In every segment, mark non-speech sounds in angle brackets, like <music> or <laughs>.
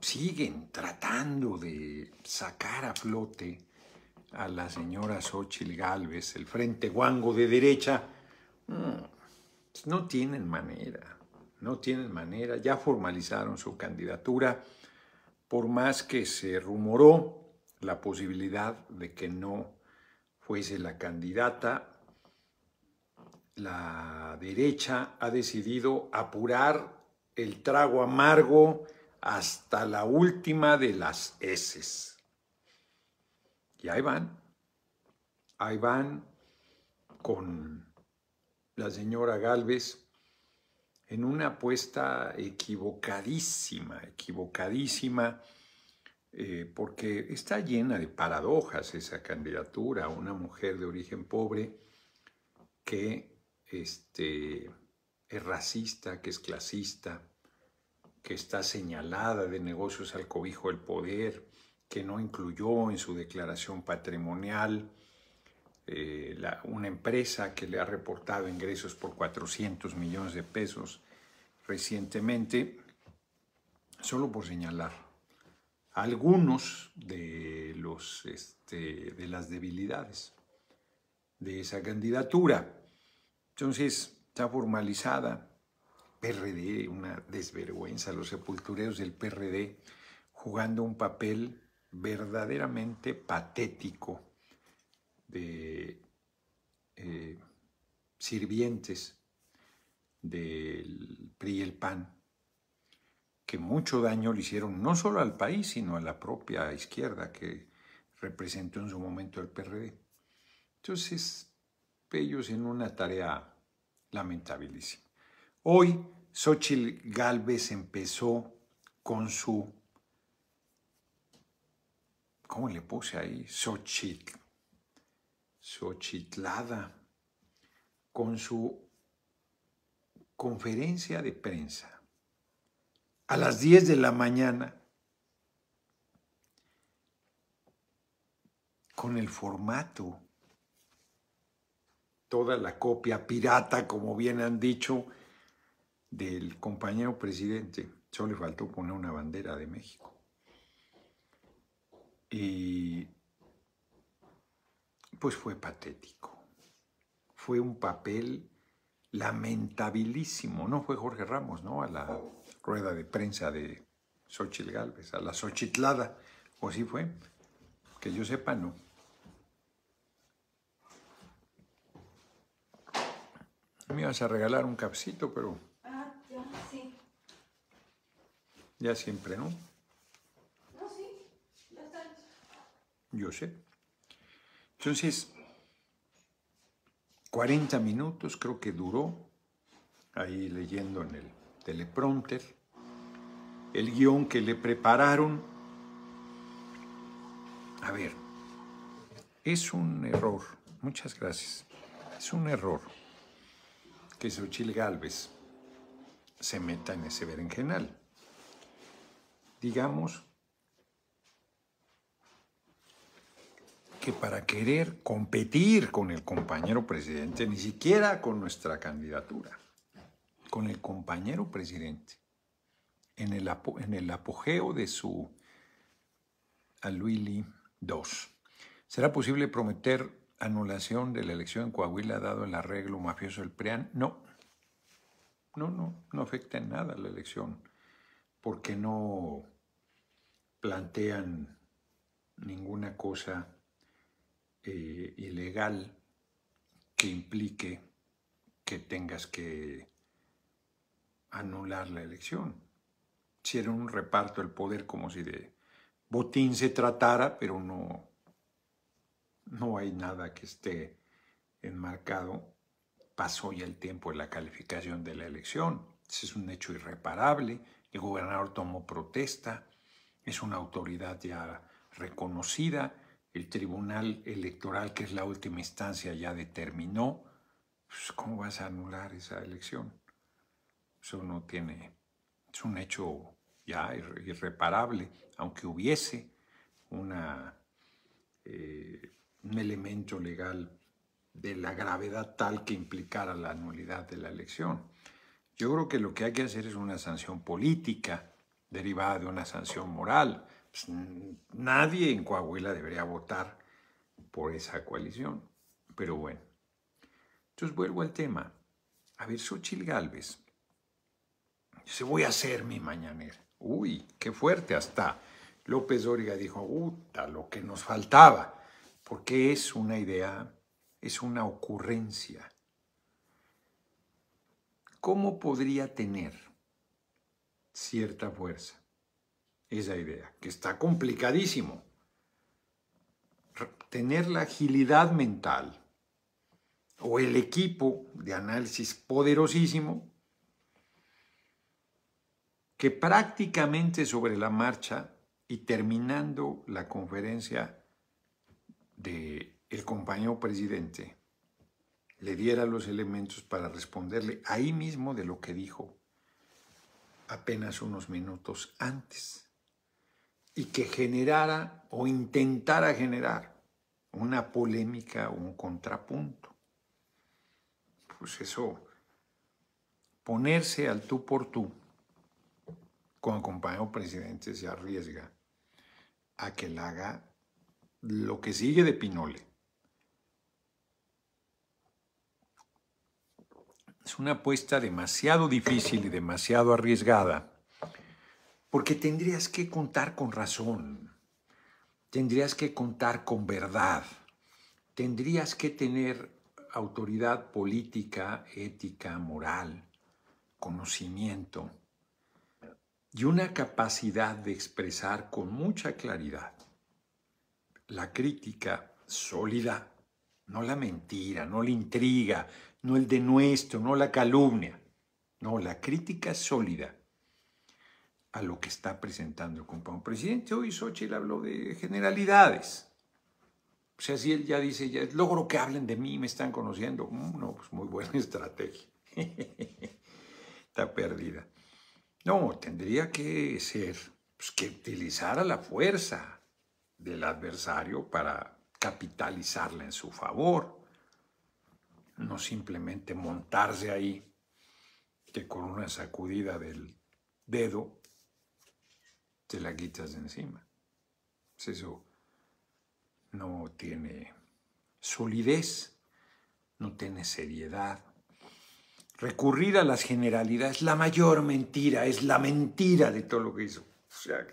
siguen tratando de sacar a flote a la señora Xochil Gálvez, el Frente Guango de derecha, mm, no tienen manera, no tienen manera, ya formalizaron su candidatura, por más que se rumoró la posibilidad de que no fuese la candidata, la derecha ha decidido apurar el trago amargo hasta la última de las heces. Y ahí van, ahí van con la señora Galvez en una apuesta equivocadísima, equivocadísima, eh, porque está llena de paradojas esa candidatura, una mujer de origen pobre que este, es racista, que es clasista, que está señalada de negocios al cobijo del poder, que no incluyó en su declaración patrimonial eh, una empresa que le ha reportado ingresos por 400 millones de pesos recientemente, solo por señalar algunos de, los, este, de las debilidades de esa candidatura. Entonces, está formalizada PRD, una desvergüenza, los sepultureros del PRD jugando un papel verdaderamente patético de eh, sirvientes del PRI y el PAN, que mucho daño le hicieron no solo al país, sino a la propia izquierda que representó en su momento el PRD. Entonces, ellos en una tarea lamentabilísima. Hoy Xochitl Galvez empezó con su, ¿cómo le puse ahí? Xochitl, Xochitlada, con su conferencia de prensa a las 10 de la mañana con el formato, toda la copia pirata, como bien han dicho, del compañero presidente. Solo le faltó poner una bandera de México. Y pues fue patético. Fue un papel lamentabilísimo. No fue Jorge Ramos, ¿no? A la rueda de prensa de Xochitl Galvez, a la Xochitlada. ¿O sí fue? Que yo sepa, no. Me ibas a regalar un capsito, pero ya siempre, ¿no? No, sí, ya está. Yo sé. Entonces, 40 minutos creo que duró ahí leyendo en el teleprompter el guión que le prepararon. A ver, es un error, muchas gracias, es un error que Xochil Galvez se meta en ese berenjenal digamos, que para querer competir con el compañero presidente, ni siquiera con nuestra candidatura, con el compañero presidente, en el, apogeo de su Aluili II, ¿será posible prometer anulación de la elección en Coahuila dado el arreglo mafioso del PRIAN? No, no, no, no afecta en nada la elección, porque no plantean ninguna cosa eh, ilegal que implique que tengas que anular la elección. Hicieron un reparto del poder como si de botín se tratara, pero no, no hay nada que esté enmarcado. Pasó ya el tiempo de la calificación de la elección. Ese es un hecho irreparable. El gobernador tomó protesta es una autoridad ya reconocida, el Tribunal Electoral, que es la última instancia, ya determinó, pues, ¿cómo vas a anular esa elección? Eso no tiene, es un hecho ya irreparable, aunque hubiese eh, un elemento legal de la gravedad tal que implicara la nulidad de la elección. Yo creo que lo que hay que hacer es una sanción política, derivada de una sanción moral. Pues, nadie en Coahuila debería votar por esa coalición. Pero bueno, entonces vuelvo al tema. A ver, Xochitl Galvez se voy a hacer mi mañanera. Uy, qué fuerte hasta. López Dóriga dijo, uta, lo que nos faltaba, porque es una idea, es una ocurrencia. ¿Cómo podría tener cierta fuerza. Esa idea, que está complicadísimo. Tener la agilidad mental o el equipo de análisis poderosísimo que prácticamente sobre la marcha y terminando la conferencia del compañero presidente, le diera los elementos para responderle ahí mismo de lo que dijo apenas unos minutos antes y que generara o intentara generar una polémica o un contrapunto. Pues eso, ponerse al tú por tú con el compañero presidente se arriesga a que él haga lo que sigue de Pinole, una apuesta demasiado difícil y demasiado arriesgada, porque tendrías que contar con razón, tendrías que contar con verdad, tendrías que tener autoridad política, ética, moral, conocimiento y una capacidad de expresar con mucha claridad la crítica sólida, no la mentira, no la intriga, no el nuestro, no la calumnia, no, la crítica sólida a lo que está presentando el compañero presidente. Hoy Xochitl habló de generalidades. O sea, si él ya dice, ya logro que hablen de mí, me están conociendo. Mm, no, pues muy buena <laughs> estrategia. <laughs> está perdida. No, tendría que ser pues, que utilizara la fuerza del adversario para capitalizarla en su favor no simplemente montarse ahí, que con una sacudida del dedo te la quitas de encima. Pues eso no tiene solidez, no tiene seriedad. Recurrir a las generalidades, la mayor mentira, es la mentira de todo lo que hizo. O sea,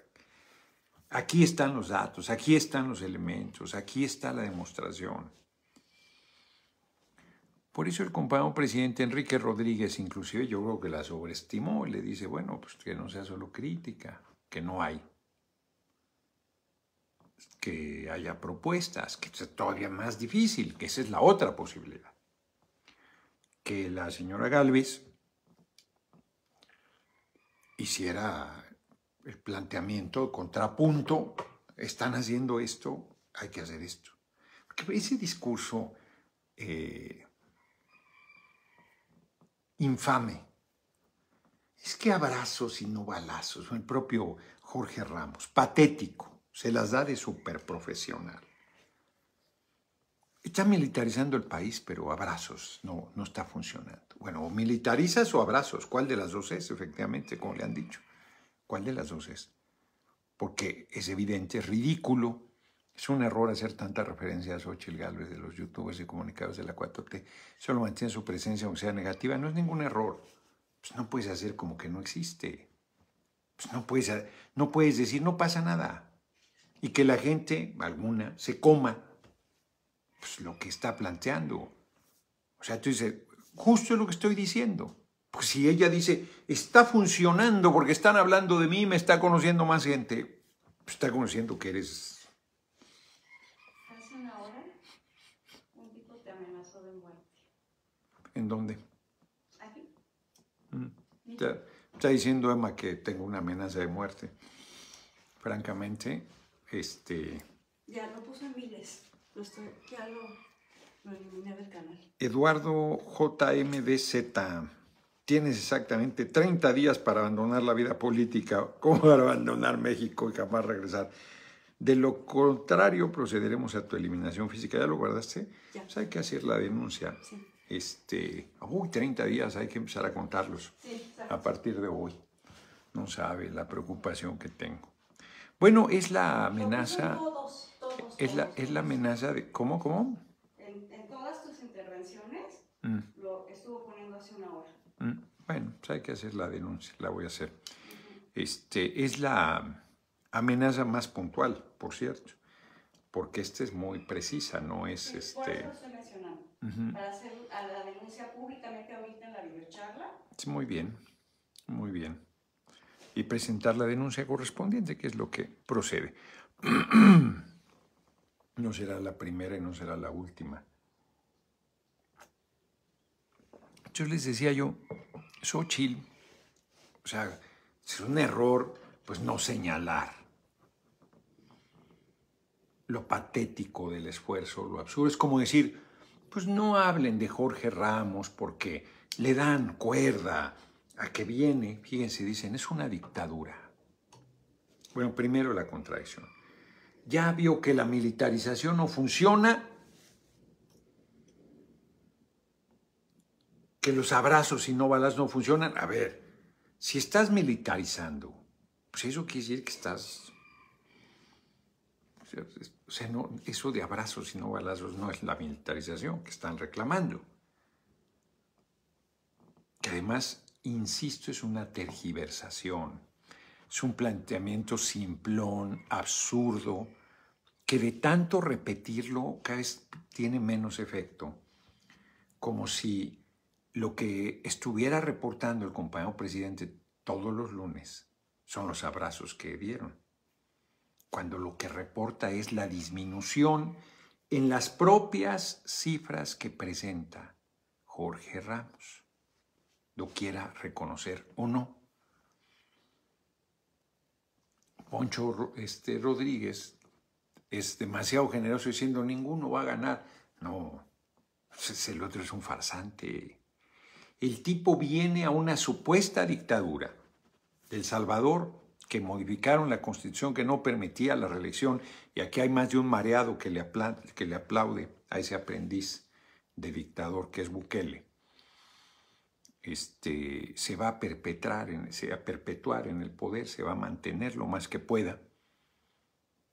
aquí están los datos, aquí están los elementos, aquí está la demostración. Por eso el compañero presidente Enrique Rodríguez, inclusive yo creo que la sobreestimó, y le dice, bueno, pues que no sea solo crítica, que no hay, que haya propuestas, que sea todavía más difícil, que esa es la otra posibilidad. Que la señora Galvez hiciera el planteamiento, contrapunto, están haciendo esto, hay que hacer esto. Porque ese discurso... Eh, infame. Es que abrazos y no balazos, el propio Jorge Ramos, patético, se las da de profesional. Está militarizando el país, pero abrazos no, no está funcionando. Bueno, o militarizas o abrazos, ¿cuál de las dos es? Efectivamente, como le han dicho. ¿Cuál de las dos es? Porque es evidente, es ridículo es un error hacer tantas referencias a Xochitl Galvez de los youtubers y comunicados de la 4T. Solo mantiene su presencia aunque sea negativa. No es ningún error. Pues no puedes hacer como que no existe. Pues no puedes, no puedes decir no pasa nada. Y que la gente, alguna, se coma pues, lo que está planteando. O sea, tú dices, justo lo que estoy diciendo. Pues si ella dice, está funcionando porque están hablando de mí, me está conociendo más gente, pues está conociendo que eres ¿En dónde? Aquí. Mm. Está, diciendo Emma que tengo una amenaza de muerte. Francamente, este... Ya lo puso en miles. ya lo, eliminé del canal. Eduardo JMDZ. Tienes exactamente 30 días para abandonar la vida política, como abandonar México y jamás regresar. De lo contrario, procederemos a tu eliminación física. ¿Ya lo guardaste? Ya. Pues hay que hacer la denuncia. Sí este, uy, 30 días hay que empezar a contarlos a partir de hoy. No sabe la preocupación que tengo. Bueno, es la amenaza. es, la, es la amenaza de. ¿Cómo, cómo? En, todas tus intervenciones mm. lo estuvo poniendo hace una hora. Mm, bueno, pues hay que hacer la denuncia, la voy a hacer. Este, es la amenaza más puntual, por cierto, porque esta es muy precisa, no es este para hacer la denuncia públicamente ahorita en la videocharla. muy bien, muy bien. Y presentar la denuncia correspondiente, que es lo que procede. <clears throat> no será la primera y no será la última. Yo les decía yo, chill. o sea, es un error, pues no señalar lo patético del esfuerzo, lo absurdo. Es como decir, pues no hablen de Jorge Ramos porque le dan cuerda a que viene, fíjense, dicen, es una dictadura. Bueno, primero la contradicción. Ya vio que la militarización no funciona, que los abrazos y no balas no funcionan. A ver, si estás militarizando, pues eso quiere decir que estás o sea, eso de abrazos y no balazos no es la militarización que están reclamando. Que además, insisto, es una tergiversación. Es un planteamiento simplón, absurdo, que de tanto repetirlo cada vez tiene menos efecto. Como si lo que estuviera reportando el compañero presidente todos los lunes son los abrazos que dieron cuando lo que reporta es la disminución en las propias cifras que presenta Jorge Ramos, lo quiera reconocer o no. Poncho este, Rodríguez es demasiado generoso diciendo ninguno va a ganar. No, el otro es un farsante. El tipo viene a una supuesta dictadura del Salvador que modificaron la constitución que no permitía la reelección, y aquí hay más de un mareado que le, que le aplaude a ese aprendiz de dictador que es Bukele. Este, se va a perpetrar, perpetuar en el poder, se va a mantener lo más que pueda.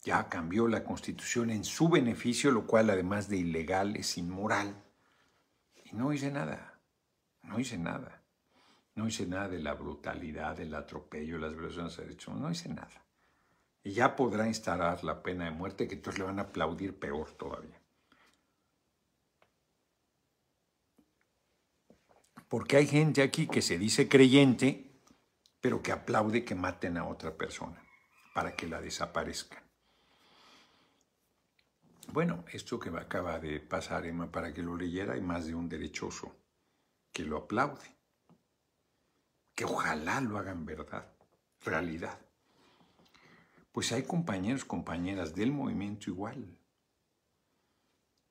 Ya cambió la constitución en su beneficio, lo cual además de ilegal es inmoral. Y no hice nada, no hice nada. No hice nada de la brutalidad, del atropello, las violaciones de derechos No dice nada. Y ya podrá instalar la pena de muerte, que entonces le van a aplaudir peor todavía. Porque hay gente aquí que se dice creyente, pero que aplaude que maten a otra persona para que la desaparezcan. Bueno, esto que me acaba de pasar, Emma, para que lo leyera, hay más de un derechoso que lo aplaude que ojalá lo hagan verdad, realidad. Pues hay compañeros, compañeras del movimiento igual,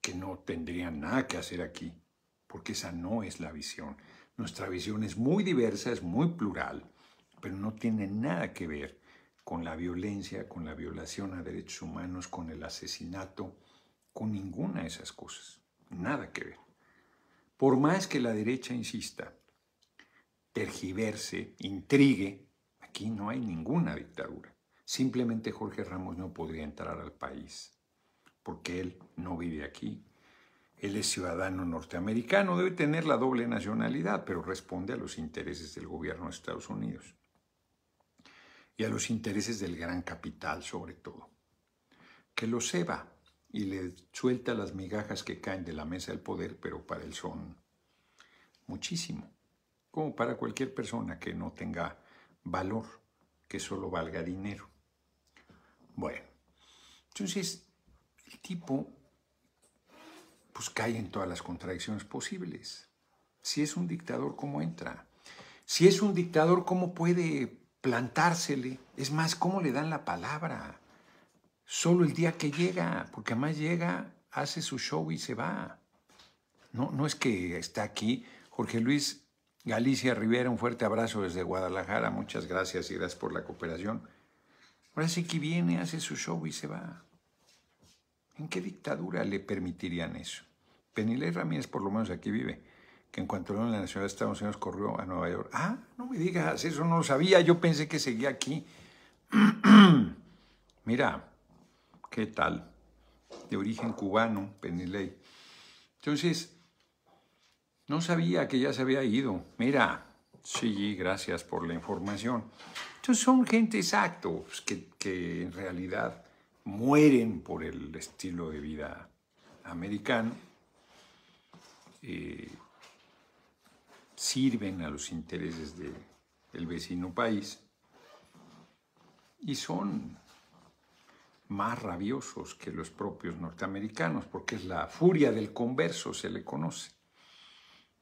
que no tendrían nada que hacer aquí, porque esa no es la visión. Nuestra visión es muy diversa, es muy plural, pero no tiene nada que ver con la violencia, con la violación a derechos humanos, con el asesinato, con ninguna de esas cosas. Nada que ver. Por más que la derecha insista tergiverse, intrigue. Aquí no hay ninguna dictadura. Simplemente Jorge Ramos no podría entrar al país porque él no vive aquí. Él es ciudadano norteamericano, debe tener la doble nacionalidad, pero responde a los intereses del gobierno de Estados Unidos y a los intereses del gran capital sobre todo, que lo ceba y le suelta las migajas que caen de la mesa del poder, pero para él son muchísimo como para cualquier persona que no tenga valor, que solo valga dinero. Bueno, entonces el tipo pues cae en todas las contradicciones posibles. Si es un dictador, ¿cómo entra? Si es un dictador, ¿cómo puede plantársele? Es más, ¿cómo le dan la palabra? Solo el día que llega, porque además llega, hace su show y se va. No, no es que está aquí. Jorge Luis Galicia Rivera, un fuerte abrazo desde Guadalajara, muchas gracias y gracias por la cooperación. Ahora sí que viene, hace su show y se va. ¿En qué dictadura le permitirían eso? Penilei Ramírez por lo menos aquí vive, que en cuanto a la Nación de Estados Unidos corrió a Nueva York. Ah, no me digas, eso no lo sabía, yo pensé que seguía aquí. <clears throat> Mira, ¿qué tal? De origen cubano, Penilei. Entonces, no sabía que ya se había ido. Mira, sí, gracias por la información. Entonces son gente exacto pues, que, en realidad mueren por el estilo de vida americano, eh, sirven a los intereses del vecino país y son más rabiosos que los propios norteamericanos, porque es la furia del converso, se le conoce.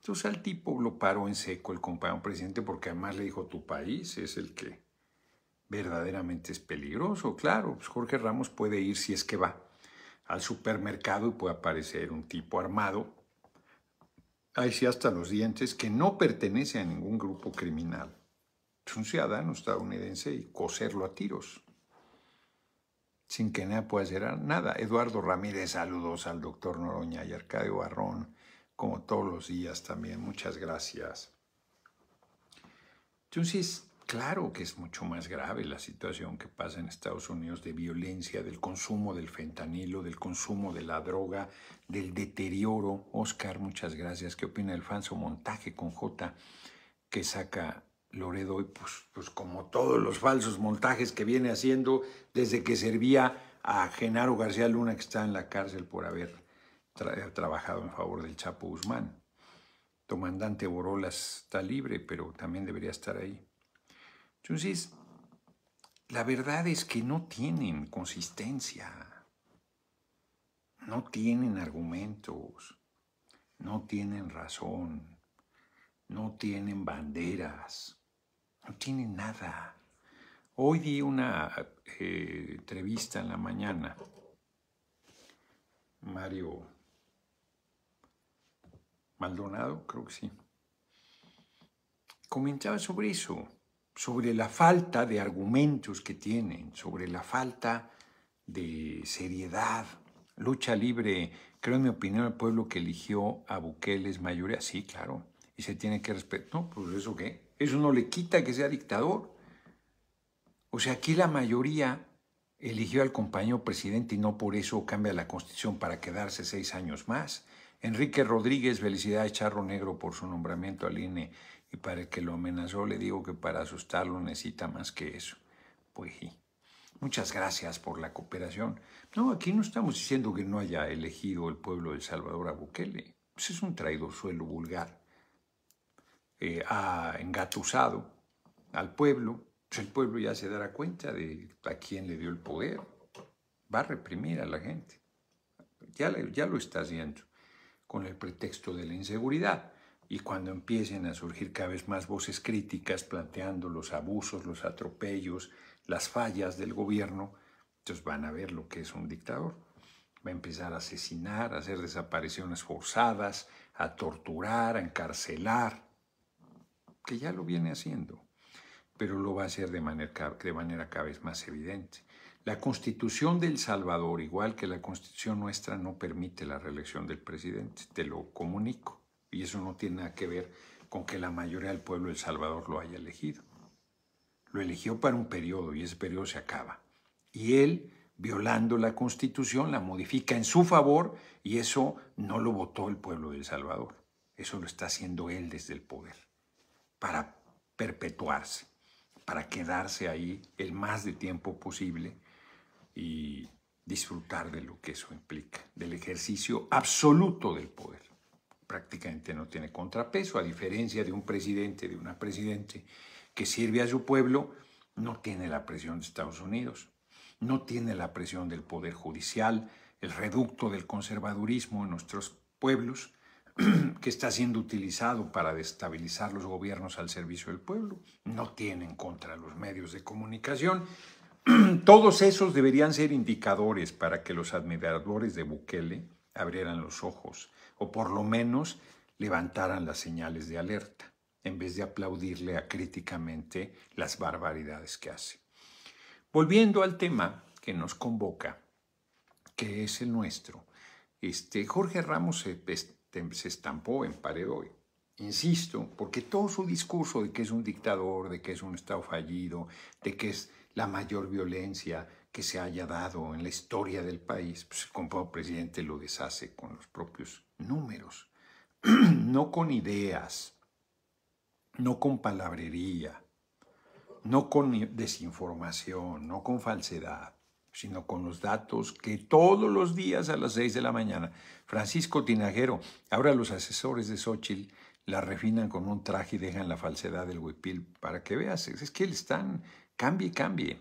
Entonces al tipo lo paró en seco el compañero presidente porque además le dijo, tu país es el que verdaderamente es peligroso. Claro, pues, Jorge Ramos puede ir si es que va al supermercado y puede aparecer un tipo armado, ahí sí hasta los dientes, que no pertenece a ningún grupo criminal. Es un ciudadano estadounidense y coserlo a tiros, sin que nada pueda hacer nada. Eduardo Ramírez, saludos al doctor Noroña y Arcadio Barrón como todos los días también. Muchas gracias. Entonces, claro que es mucho más grave la situación que pasa en Estados Unidos de violencia, del consumo del fentanilo, del consumo de la droga, del deterioro. Oscar, muchas gracias. ¿Qué opina el falso montaje con J que saca Loredo? Y pues, pues como todos los falsos montajes que viene haciendo desde que servía a Genaro García Luna, que está en la cárcel por haber trabajado en favor del Chapo Guzmán. Comandante Borolas está libre, pero también debería estar ahí. Entonces, la verdad es que no tienen consistencia, no tienen argumentos, no tienen razón, no tienen banderas, no tienen nada. Hoy di una eh, entrevista en la mañana. Mario Maldonado, creo que sí, comentaba sobre eso, sobre la falta de argumentos que tienen, sobre la falta de seriedad. Lucha libre, creo en mi opinión, el pueblo que eligió a Bukele es mayoría, sí, claro, y se tiene que respetar. No, pues eso qué, eso no le quita que sea dictador. O sea, aquí la mayoría eligió al compañero presidente y no por eso cambia la constitución para quedarse seis años más. Enrique Rodríguez, felicidades Charro Negro por su nombramiento al INE y para el que lo amenazó le digo que para asustarlo necesita más que eso. Pues sí. Muchas gracias por la cooperación. No, aquí no estamos diciendo que no haya elegido el pueblo de Salvador a Bukele. Pues es un traidor suelo vulgar. Eh, ha engatusado al pueblo. Pues el pueblo ya se dará cuenta de a quién le dio el poder. Va a reprimir a la gente. Ya, ya lo está haciendo con el pretexto de la inseguridad. Y cuando empiecen a surgir cada vez más voces críticas planteando los abusos, los atropellos, las fallas del gobierno, entonces van a ver lo que es un dictador. Va a empezar a asesinar, a hacer desapariciones forzadas, a torturar, a encarcelar, que ya lo viene haciendo, pero lo va a hacer de manera, de manera cada vez más evidente. La constitución del Salvador, igual que la constitución nuestra, no permite la reelección del presidente, te lo comunico. Y eso no tiene nada que ver con que la mayoría del pueblo de El Salvador lo haya elegido. Lo eligió para un periodo y ese periodo se acaba. Y él, violando la constitución, la modifica en su favor y eso no lo votó el pueblo de El Salvador. Eso lo está haciendo él desde el poder, para perpetuarse, para quedarse ahí el más de tiempo posible y disfrutar de lo que eso implica, del ejercicio absoluto del poder. Prácticamente no tiene contrapeso, a diferencia de un presidente, de una presidente que sirve a su pueblo, no tiene la presión de Estados Unidos, no tiene la presión del poder judicial, el reducto del conservadurismo en nuestros pueblos, <clears throat> que está siendo utilizado para destabilizar los gobiernos al servicio del pueblo, no tienen contra los medios de comunicación, <clears throat> Todos esos deberían ser indicadores para que los admiradores de Bukele abrieran los ojos o por lo menos levantaran las señales de alerta en vez de aplaudirle acríticamente las barbaridades que hace. Volviendo al tema que nos convoca, que es el nuestro, este, Jorge Ramos se, se estampó en pared hoy. Insisto, porque todo su discurso de que es un dictador, de que es un Estado fallido, de que es la mayor violencia que se haya dado en la historia del país, pues el presidente lo deshace con los propios números, <clears throat> no con ideas, no con palabrería, no con desinformación, no con falsedad, sino con los datos que todos los días a las seis de la mañana, Francisco Tinajero, ahora los asesores de Xochitl la refinan con un traje y dejan la falsedad del huipil para que veas, es que están cambie, cambie.